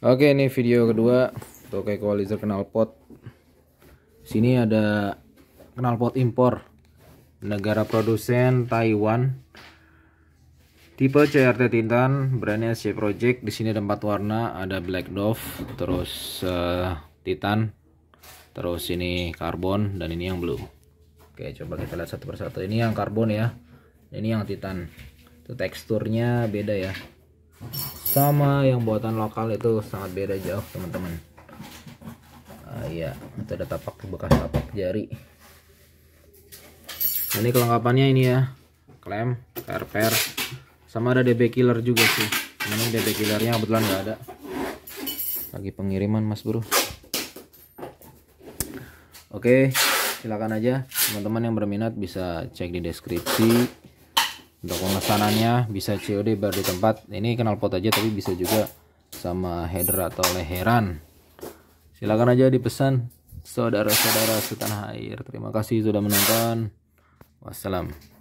Oke ini video kedua untuk equalizer knalpot. Sini ada knalpot impor negara produsen Taiwan. Tipe CRT Titan, brandnya C Project. Di sini ada empat warna, ada Black Dove, terus uh, Titan, terus ini karbon dan ini yang blue. Oke, coba kita lihat satu persatu. Ini yang karbon ya. Ini yang Titan. Itu teksturnya beda ya sama yang buatan lokal itu sangat beda jauh teman-teman uh, ya itu ada tapak bekas tapak jari nah, ini kelengkapannya ini ya klem perper sama ada DB killer juga sih ini DB killernya kebetulan nggak ada lagi pengiriman mas bro oke silakan aja teman-teman yang berminat bisa cek di deskripsi untuk pemesanannya bisa COD baru di tempat ini kenal pot aja tapi bisa juga sama header atau leheran silakan aja dipesan saudara-saudara setanah air terima kasih sudah menonton wassalam